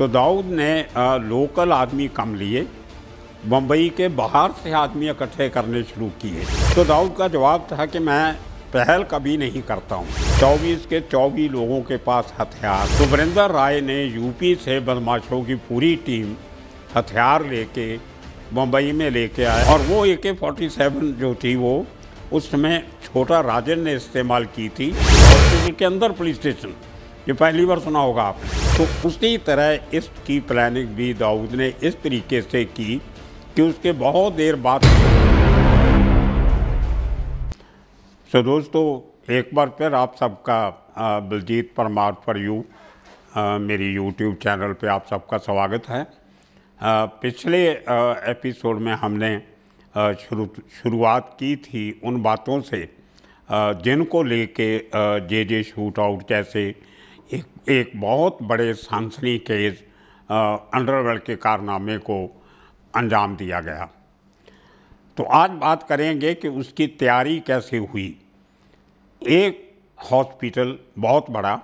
तो दाऊद ने लोकल आदमी कम लिए बम्बई के बाहर से आदमी इकट्ठे करने शुरू किए तो दाऊद का जवाब था कि मैं पहल कभी नहीं करता हूँ चौबीस के चौबीस लोगों के पास हथियार सुबरेंद्र तो राय ने यूपी से बदमाशों की पूरी टीम हथियार लेके बम्बई में लेके आए और वो ए के फोर्टी सेवन जो थी वो उसमें छोटा राजन ने इस्तेमाल की थी हॉस्पिटल के अंदर पुलिस स्टेशन ये पहली बार सुना होगा आप तो उसी तरह इसकी प्लानिंग भी दाऊद ने इस तरीके से की कि उसके बहुत देर बाद तो दोस्तों एक बार फिर आप सबका बलजीत परमार फॉर यू मेरी यूट्यूब चैनल पे आप सबका स्वागत है आ, पिछले आ, एपिसोड में हमने शुरू शुरुआत की थी उन बातों से जिनको लेके जे जे शूट आउट जैसे एक एक बहुत बड़े सांसनी केस अंडरवर्ल्ड के कारनामे को अंजाम दिया गया तो आज बात करेंगे कि उसकी तैयारी कैसे हुई एक हॉस्पिटल बहुत बड़ा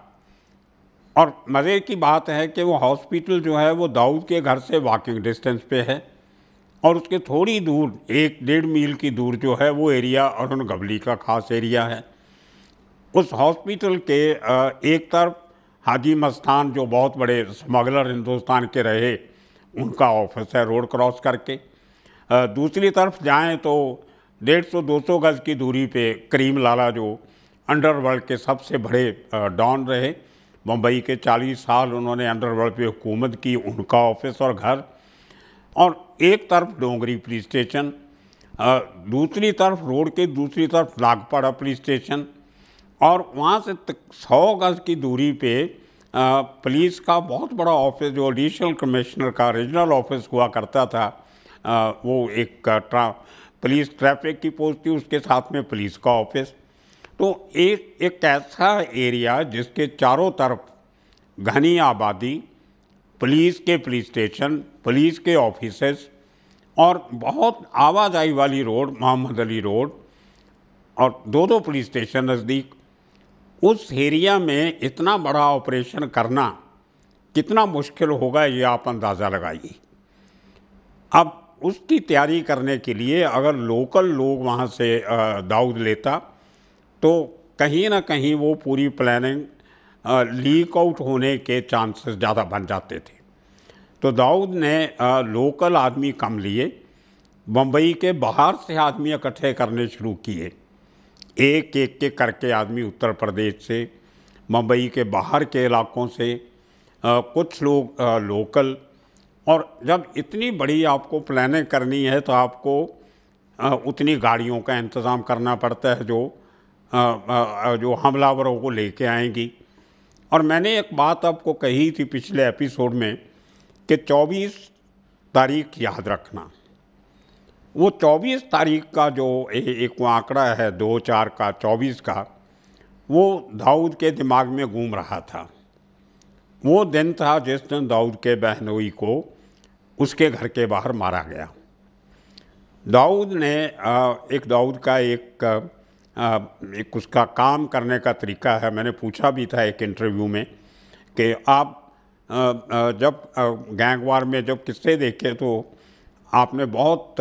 और मज़े की बात है कि वो हॉस्पिटल जो है वो दाऊद के घर से वॉकिंग डिस्टेंस पे है और उसके थोड़ी दूर एक डेढ़ मील की दूर जो है वो एरिया अरुण गवली का खास एरिया है उस हॉस्पिटल के एक तरफ हाजी मस्तान जो बहुत बड़े स्मगलर हिंदुस्तान के रहे उनका ऑफिस है रोड क्रॉस करके दूसरी तरफ जाएं तो डेढ़ सौ दो सौ गज़ की दूरी पे करीम लाला जो अंडरवर्ल्ड के सबसे बड़े डॉन रहे मुंबई के 40 साल उन्होंने अंडरवर्ल्ड पे हुकूमत की उनका ऑफिस और घर और एक तरफ डोंगरी पुलिस स्टेशन दूसरी तरफ रोड के दूसरी तरफ नागपाड़ा पुलिस स्टेशन और वहाँ से सौ गज की दूरी पे पुलिस का बहुत बड़ा ऑफिस जो एडिशनल कमिश्नर का रीजनल ऑफिस हुआ करता था आ, वो एक ट्रा पुलिस ट्रैफिक की पोस्ट थी उसके साथ में पुलिस का ऑफिस तो एक एक ऐसा एरिया जिसके चारों तरफ घनी आबादी पुलिस के पुलिस स्टेशन पुलिस के ऑफिसेस और बहुत आवाजाही वाली रोड मोहम्मद अली रोड और दो दो पुलिस स्टेशन नज़दीक उस एरिया में इतना बड़ा ऑपरेशन करना कितना मुश्किल होगा ये आप अंदाज़ा लगाइए अब उसकी तैयारी करने के लिए अगर लोकल लोग वहाँ से दाऊद लेता तो कहीं ना कहीं वो पूरी प्लानिंग लीक आउट होने के चांसेस ज़्यादा बन जाते थे तो दाऊद ने लोकल आदमी कम लिए बम्बई के बाहर से आदमी इकट्ठे करने शुरू किए एक एक के करके आदमी उत्तर प्रदेश से मुंबई के बाहर के इलाकों से आ, कुछ लोग आ, लोकल और जब इतनी बड़ी आपको प्लानिंग करनी है तो आपको आ, उतनी गाड़ियों का इंतज़ाम करना पड़ता है जो आ, आ, जो हमलावरों को लेके आएंगी और मैंने एक बात आपको कही थी पिछले एपिसोड में कि 24 तारीख याद रखना वो 24 तारीख का जो एक आंकड़ा है दो चार का 24 का वो दाऊद के दिमाग में घूम रहा था वो दिन था जिस दिन दाऊद के बहनोई को उसके घर के बाहर मारा गया दाऊद ने एक दाऊद का एक एक उसका काम करने का तरीका है मैंने पूछा भी था एक इंटरव्यू में कि आप जब गैंगवार में जब किस्से देखे तो आपने बहुत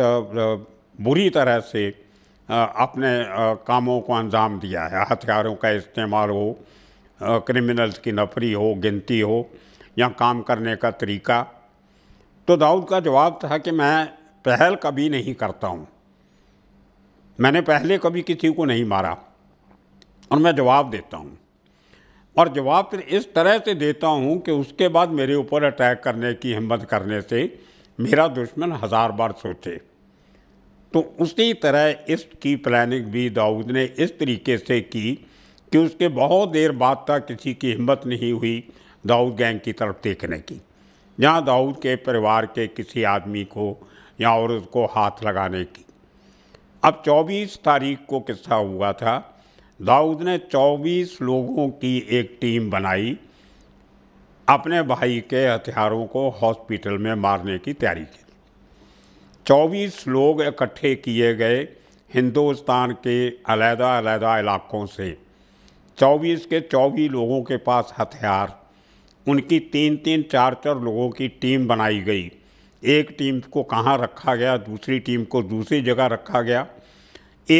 बुरी तरह से अपने कामों को अंजाम दिया है हथियारों का इस्तेमाल हो क्रिमिनल्स की नफरी हो गिनती हो या काम करने का तरीका तो दाऊद का जवाब था कि मैं पहल कभी नहीं करता हूँ मैंने पहले कभी किसी को नहीं मारा और मैं जवाब देता हूँ और जवाब फिर इस तरह से देता हूँ कि उसके बाद मेरे ऊपर अटैक करने की हिम्मत करने से मेरा दुश्मन हज़ार बार सोचे तो उसी तरह इसकी प्लानिंग भी दाऊद ने इस तरीके से की कि उसके बहुत देर बाद तक किसी की हिम्मत नहीं हुई दाऊद गैंग की तरफ देखने की जहाँ दाऊद के परिवार के किसी आदमी को या औरत को हाथ लगाने की अब 24 तारीख को किस्सा हुआ था दाऊद ने 24 लोगों की एक टीम बनाई अपने भाई के हथियारों को हॉस्पिटल में मारने की तैयारी की चौबीस लोग इकट्ठे किए गए हिंदुस्तान के अलहदा अलहदा इलाक़ों से चौबीस के चौबीस लोगों के पास हथियार उनकी तीन तीन चार चार लोगों की टीम बनाई गई एक टीम को कहाँ रखा गया दूसरी टीम को दूसरी जगह रखा गया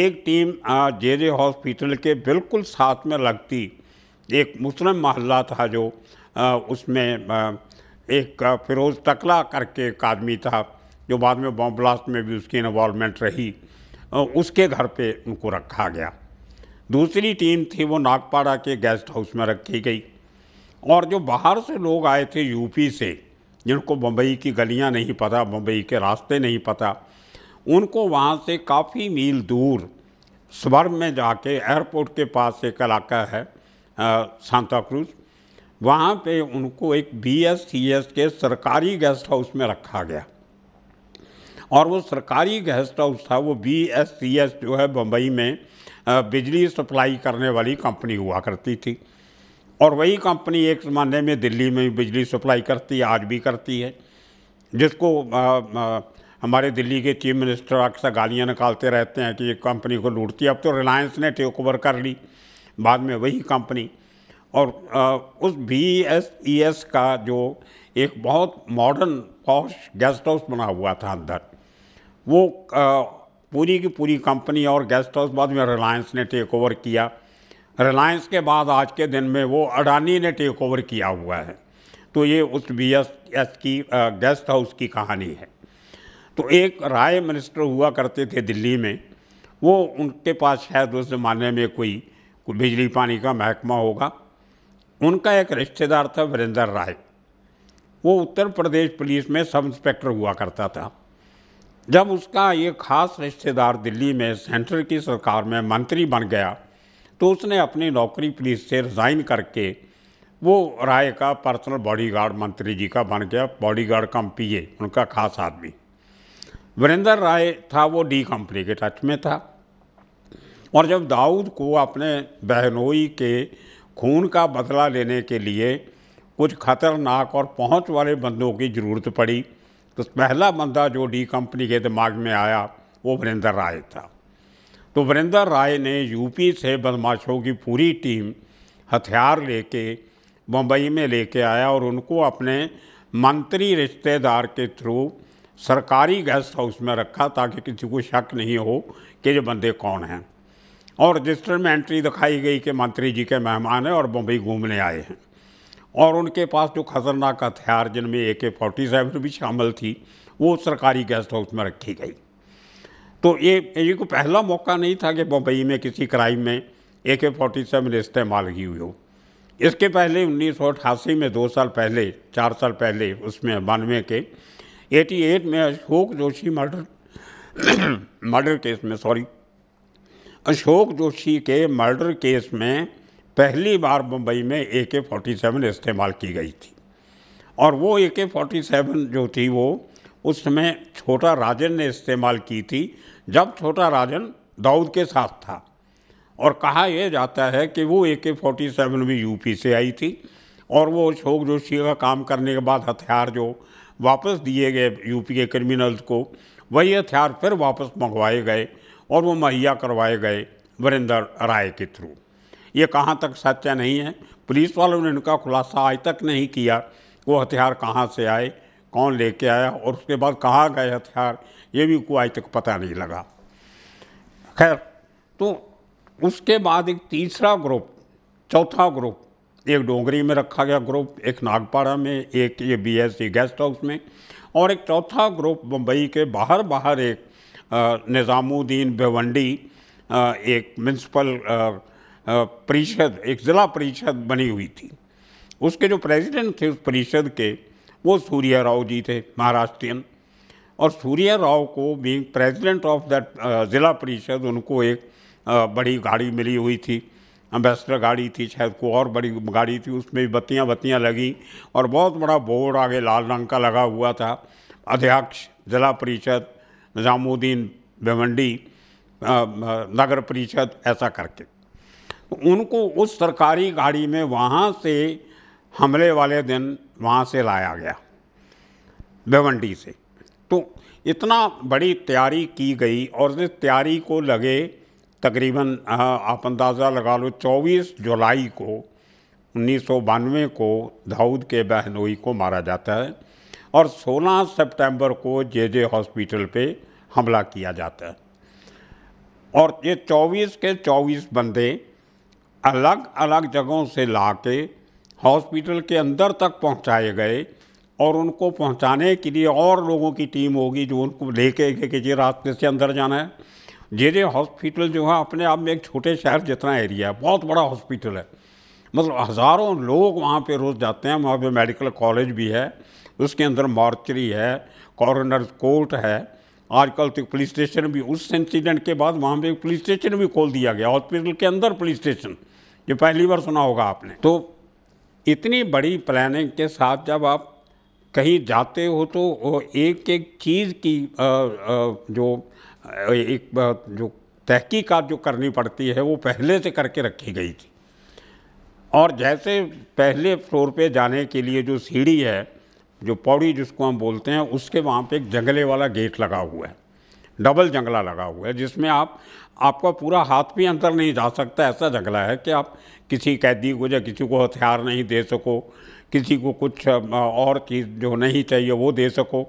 एक टीम जे जे हॉस्पिटल के बिल्कुल साथ में लगती एक मुस्लिम महल्ला था जो उसमें एक फिरोज़ तकला करके एक आदमी था जो बाद में बॉम्ब ब्लास्ट में भी उसकी इन्वॉलमेंट रही उसके घर पे उनको रखा गया दूसरी टीम थी वो नागपाड़ा के गेस्ट हाउस में रखी गई और जो बाहर से लोग आए थे यूपी से जिनको बम्बई की गलियां नहीं पता बम्बई के रास्ते नहीं पता उनको वहाँ से काफ़ी मील दूर स्वर्ग में जाके एयरपोर्ट के पास एक इलाका है सांता क्रूज वहाँ पे उनको एक बी एस सी एस के सरकारी गेस्ट हाउस में रखा गया और वो सरकारी गेस्ट हाउस था वो बी एस सी एस जो है बम्बई में बिजली सप्लाई करने वाली कंपनी हुआ करती थी और वही कंपनी एक ज़माने में दिल्ली में बिजली सप्लाई करती आज भी करती है जिसको आ, आ, हमारे दिल्ली के चीफ मिनिस्टर अक्सर गालियाँ निकालते रहते हैं कि ये कंपनी को लूटती है अब तो रिलायंस ने टेक ओवर कर ली बाद में वही कंपनी और आ, उस बी एस ई एस का जो एक बहुत मॉडर्न पॉश गेस्ट हाउस बना हुआ था अंदर वो आ, पूरी की पूरी कंपनी और गेस्ट हाउस बाद में रिलायंस ने टेक ओवर किया रिलायंस के बाद आज के दिन में वो अडानी ने टेक ओवर किया हुआ है तो ये उस बी एस एस की गेस्ट हाउस की कहानी है तो एक राय मिनिस्टर हुआ करते थे दिल्ली में वो उनके पास शायद उस ज़माने में कोई बिजली पानी का महकमा होगा उनका एक रिश्तेदार था वरिंदर राय वो उत्तर प्रदेश पुलिस में सब इंस्पेक्टर हुआ करता था जब उसका ये खास रिश्तेदार दिल्ली में सेंटर की सरकार में मंत्री बन गया तो उसने अपनी नौकरी पुलिस से रिज़ाइन करके वो राय का पर्सनल बॉडीगार्ड मंत्री जी का बन गया बॉडीगार्ड कम पी उनका खास आदमी वरिंदर राय था वो डी कंपनी के टच में था और जब दाऊद को अपने बहनोई के खून का बदला लेने के लिए कुछ खतरनाक और पहुंच वाले बंदों की ज़रूरत पड़ी तो पहला बंदा जो डी कंपनी के दिमाग में आया वो वरिंदर राय था तो वरिंदर राय ने यूपी से बदमाशों की पूरी टीम हथियार लेके मुंबई में लेके आया और उनको अपने मंत्री रिश्तेदार के थ्रू सरकारी गेस्ट हाउस में रखा ताकि किसी को शक नहीं हो कि ये बंदे कौन हैं और रजिस्टर में एंट्री दिखाई गई कि मंत्री जी के मेहमान हैं और बम्बई घूमने आए हैं और उनके पास जो खतरनाक हथियार जिनमें ए के फोर्टी सेवन भी शामिल थी वो सरकारी गेस्ट हाउस में रखी गई तो ये ये को पहला मौका नहीं था कि बम्बई में किसी क्राइम में ए के फोर्टी सेवन इस्तेमाल की हुई हो इसके पहले उन्नीस में दो साल पहले चार साल पहले उसमें बानवे के 88 में Ashok Joshi murder murder case में सॉरी अशोक जोशी के मर्डर केस में पहली बार मुंबई में ए के फोर्टी सेवन इस्तेमाल की गई थी और वो ए के फोर्टी सेवन जो थी वो उस समय छोटा राजन ने इस्तेमाल की थी जब छोटा राजन दाऊद के साथ था और कहा यह जाता है कि वो ए के फोर्टी सेवन भी यूपी से आई थी और वो अशोक जोशी का काम करने के बाद हथियार जो वापस दिए गए यूपी के क्रिमिनल्स को वही हथियार फिर वापस मंगवाए गए और वो मुहैया करवाए गए वरिंदर राय के थ्रू ये कहाँ तक सच्चा नहीं है पुलिस वालों ने इनका खुलासा आज तक नहीं किया वो हथियार कहाँ से आए कौन लेके आया और उसके बाद कहाँ गए हथियार ये भी को आज तक पता नहीं लगा खैर तो उसके बाद एक तीसरा ग्रुप चौथा ग्रुप एक डोंगरी में रखा गया ग्रुप एक नागपाड़ा में एक ये B S C guest house में और एक चौथा ग्रुप मुंबई के बाहर बाहर एक निज़ामुद्दीन बेवंडी एक म्यूनसिपल परिषद एक ज़िला परिषद बनी हुई थी उसके जो प्रेसिडेंट थे उस परिषद के वो सूर्या राव जी थे महाराष्ट्रियन और सूर्या राव को बीइंग प्रेसिडेंट ऑफ दैट ज़िला परिषद उनको एक बड़ी गाड़ी मिली हुई थी अम्बेसडर गाड़ी थी शायद को और बड़ी गाड़ी थी उसमें भी बत्तियाँ बत्तियाँ लगी और बहुत बड़ा बोर्ड आगे लाल रंग का लगा हुआ था अध्यक्ष ज़िला परिषद निज़ामुद्दीन भिवंडी नगर परिषद ऐसा करके उनको उस सरकारी गाड़ी में वहाँ से हमले वाले दिन वहाँ से लाया गया भिवंडी से तो इतना बड़ी तैयारी की गई और इस तैयारी को लगे तकरीबन आप अंदाज़ा लगा लो 24 जुलाई को उन्नीस को दाऊद के बहनोई को मारा जाता है और 16 सितंबर को जे जे हॉस्पिटल पे हमला किया जाता है और ये 24 के 24 बंदे अलग अलग जगहों से ला के हॉस्पिटल के अंदर तक पहुंचाए गए और उनको पहुंचाने के लिए और लोगों की टीम होगी जो उनको लेके कि जी रास्ते से अंदर जाना है जे जे हॉस्पिटल जो है अपने आप में एक छोटे शहर जितना एरिया है बहुत बड़ा हॉस्पिटल है मतलब हज़ारों लोग वहाँ पे रोज़ जाते हैं वहाँ पे मेडिकल कॉलेज भी है उसके अंदर मार्चरी है कॉर्नर कोर्ट है आजकल तो पुलिस स्टेशन भी उस इंसिडेंट के बाद वहाँ पे पुलिस स्टेशन भी खोल दिया गया हॉस्पिटल के अंदर पुलिस स्टेशन ये पहली बार सुना होगा आपने तो इतनी बड़ी प्लानिंग के साथ जब आप कहीं जाते हो तो एक एक चीज़ की आ, आ, जो एक जो तहकीकात जो करनी पड़ती है वो पहले से करके रखी गई थी और जैसे पहले फ्लोर पे जाने के लिए जो सीढ़ी है जो पौड़ी जिसको हम बोलते हैं उसके वहाँ पे एक जंगले वाला गेट लगा हुआ है डबल जंगला लगा हुआ है जिसमें आप आपका पूरा हाथ भी अंदर नहीं जा सकता ऐसा जंगला है कि आप किसी कैदी को या किसी को हथियार नहीं दे सको किसी को कुछ और चीज़ जो नहीं चाहिए वो दे सको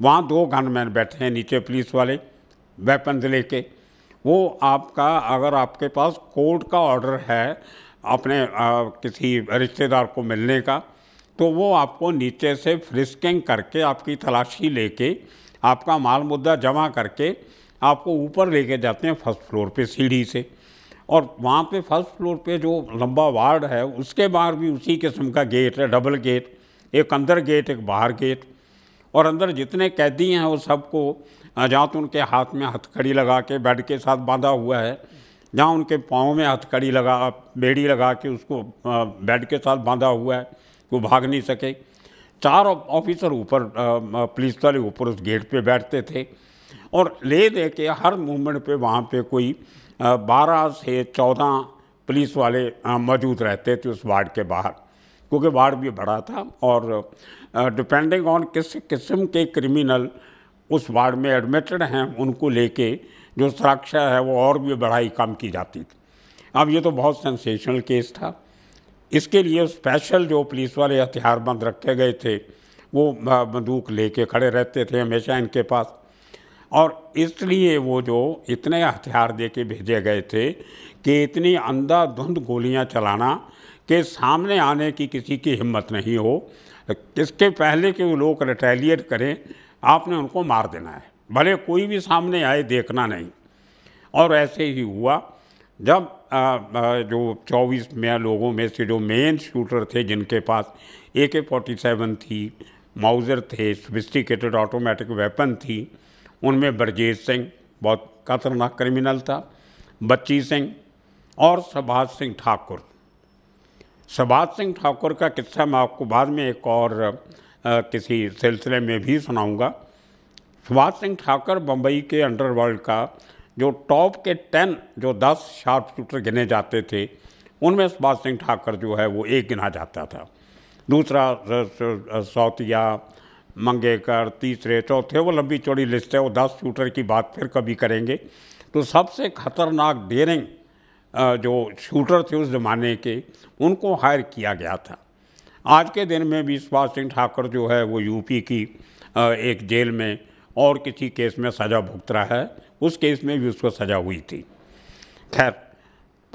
वहाँ दो गनमैन बैठे हैं नीचे पुलिस वाले वेपन्स लेके वो आपका अगर आपके पास कोर्ट का ऑर्डर है अपने आ, किसी रिश्तेदार को मिलने का तो वो आपको नीचे से फ्रिस्किंग करके आपकी तलाशी लेके आपका माल मुद्दा जमा करके आपको ऊपर लेके जाते हैं फर्स्ट फ्लोर पे सीढ़ी से और वहाँ पे फर्स्ट फ्लोर पे जो लंबा वार्ड है उसके बाहर भी उसी किस्म का गेट है डबल गेट एक अंदर गेट एक बाहर गेट और अंदर जितने कैदी हैं वो सबको जहाँ तो उनके हाथ में हथकड़ी लगा के बेड के साथ बांधा हुआ है जहाँ उनके पाँव में हथकड़ी लगा बेड़ी लगा के उसको बेड के साथ बांधा हुआ है वो भाग नहीं सके चार ऑफिसर ऊपर पुलिस वाले ऊपर उस गेट पे बैठते थे और ले दे के हर मूवमेंट पे वहाँ पे कोई बारह से चौदह पुलिस वाले मौजूद रहते थे उस वार्ड के बाहर क्योंकि वार्ड भी बड़ा था और डिपेंडिंग ऑन किस किस्म के क्रिमिनल उस वार्ड में एडमिटेड हैं उनको लेके जो सुरक्षा है वो और भी बढ़ाई कम की जाती थी अब ये तो बहुत सेंसेशनल केस था इसके लिए स्पेशल जो पुलिस वाले हथियारबंद रखे गए थे वो बंदूक लेके खड़े रहते थे हमेशा इनके पास और इसलिए वो जो इतने हथियार दे के भेजे गए थे कि इतनी अंधाधुंध गोलियां चलाना कि सामने आने की किसी की हिम्मत नहीं हो इसके पहले कि वो लोग रिटेलिएट करें आपने उनको मार देना है भले कोई भी सामने आए देखना नहीं और ऐसे ही हुआ जब आ, आ, जो 24 में लोगों में से जो मेन शूटर थे जिनके पास ए के फोर्टी सेवन थी माउज़र थे सोफिस्टिकेटेड ऑटोमेटिक वेपन थी उनमें ब्रजेश सिंह बहुत खतरनाक क्रिमिनल था बच्ची सिंह और सुभाष सिंह ठाकुर सुभाष सिंह ठाकुर का किस्सा मैं आपको बाद में एक और आ, किसी सिलसिले में भी सुनाऊंगा सुभाष सिंह ठाकुर बम्बई के अंडरवर्ल्ड का जो टॉप के टेन जो दस शार्प शूटर गिने जाते थे उनमें सुभाष सिंह ठाकर जो है वो एक गिना जाता था दूसरा सौतिया मंगेकर तीसरे चौथे वो लंबी चौड़ी लिस्ट है वो दस शूटर की बात फिर कभी करेंगे तो सबसे खतरनाक डेरिंग जो शूटर थे उस ज़माने के उनको हायर किया गया था आज के दिन में भी सुभाष सिंह ठाकर जो है वो यूपी की एक जेल में और किसी केस में सज़ा भुगत रहा है उस केस में भी उसको सज़ा हुई थी खैर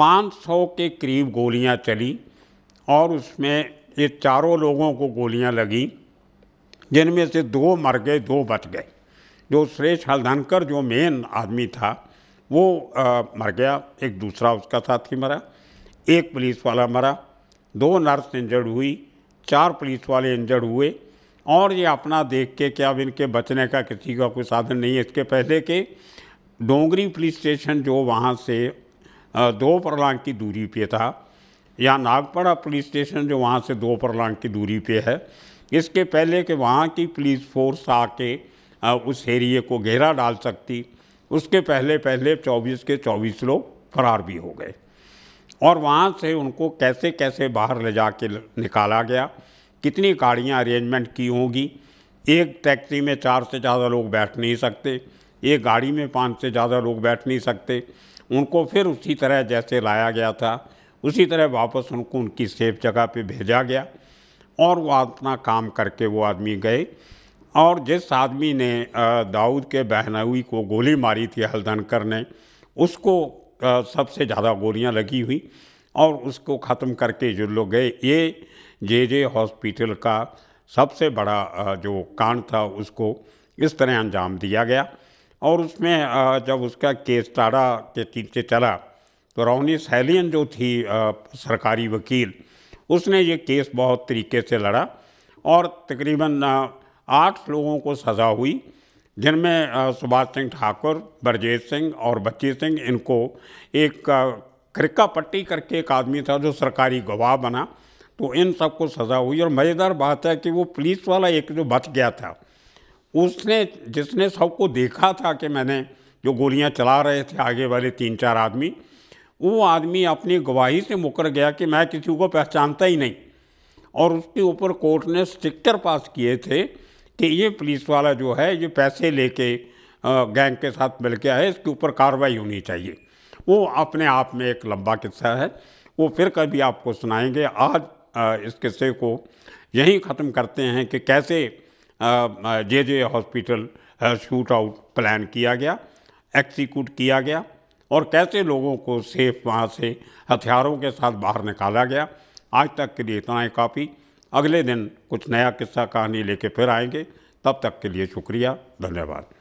500 के करीब गोलियां चली और उसमें ये चारों लोगों को गोलियां लगी जिनमें से दो मर गए दो बच गए जो सुरेश हल्दनकर जो मेन आदमी था वो आ, मर गया एक दूसरा उसका साथी मरा एक पुलिस वाला मरा दो नर्स इंजर्ड हुई चार पुलिस वाले इंजर्ड हुए और ये अपना देख के क्या अब इनके बचने का किसी का कोई साधन नहीं है इसके पहले के डोंगरी पुलिस स्टेशन जो वहाँ से दो प्रलांग की दूरी पे था या नागपड़ा पुलिस स्टेशन जो वहाँ से दो प्रलांग की दूरी पे है इसके पहले कि वहाँ की पुलिस फोर्स आके उस एरिए को घेरा डाल सकती उसके पहले पहले 24 के 24 लोग फरार भी हो गए और वहाँ से उनको कैसे कैसे बाहर ले जा के निकाला गया कितनी गाड़ियाँ अरेंजमेंट की होंगी एक टैक्सी में चार से ज़्यादा लोग बैठ नहीं सकते एक गाड़ी में पाँच से ज़्यादा लोग बैठ नहीं सकते उनको फिर उसी तरह जैसे लाया गया था उसी तरह वापस उनको उनकी सेफ जगह पे भेजा गया और वो अपना काम करके वो आदमी गए और जिस आदमी ने दाऊद के बहनोई को गोली मारी थी हलधनकर ने उसको सबसे ज़्यादा गोलियां लगी हुई और उसको ख़त्म करके जो लोग गए ये जे जे हॉस्पिटल का सबसे बड़ा जो कांड था उसको इस तरह अंजाम दिया गया और उसमें जब उसका केस टाड़ा के तीन से चला तो रोहनी सैलियन जो थी सरकारी वकील उसने ये केस बहुत तरीके से लड़ा और तकरीबन आठ लोगों को सज़ा हुई जिनमें सुभाष सिंह ठाकुर बरजेत सिंह और बच्ची सिंह इनको एक क्रिका पट्टी करके एक आदमी था जो सरकारी गवाह बना तो इन सबको सज़ा हुई और मज़ेदार बात है कि वो पुलिस वाला एक जो बच गया था उसने जिसने सबको देखा था कि मैंने जो गोलियां चला रहे थे आगे वाले तीन चार आदमी वो आदमी अपनी गवाही से मुकर गया कि मैं किसी को पहचानता ही नहीं और उसके ऊपर कोर्ट ने स्ट्रिक्चर पास किए थे कि ये पुलिस वाला जो है ये पैसे लेके गैंग के साथ मिल गया है इसके ऊपर कार्रवाई होनी चाहिए वो अपने आप में एक लंबा किस्सा है वो फिर कभी आपको सुनाएंगे आज इस किस्से को यहीं ख़त्म करते हैं कि कैसे J J hospital shoot out plan किया गया एक्सिक्यूट किया गया और कैसे लोगों को सेफ वहाँ से हथियारों के साथ बाहर निकाला गया आज तक के लिए इतना ही काफ़ी अगले दिन कुछ नया किस्सा कहानी लेके फिर आएंगे तब तक के लिए शुक्रिया धन्यवाद